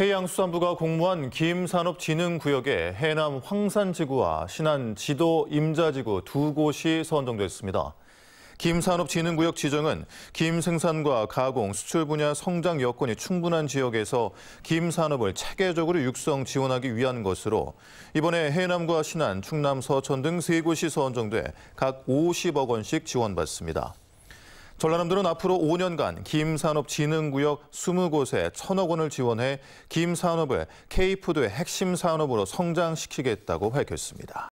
해양수산부가 공모한 김산업진흥구역의 해남 황산지구와 신안 지도 임자지구 두 곳이 선정됐습니다. 김산업진흥구역 지정은 김 생산과 가공, 수출 분야 성장 여건이 충분한 지역에서 김 산업을 체계적으로 육성 지원하기 위한 것으로 이번에 해남과 신안, 충남, 서천 등 세 곳이 선정돼 각 50억 원씩 지원받습니다. 전라남도는 앞으로 5년간 김산업진흥구역 20곳에 천억 원을 지원해 김산업을 K푸드의 핵심 산업으로 성장시키겠다고 밝혔습니다.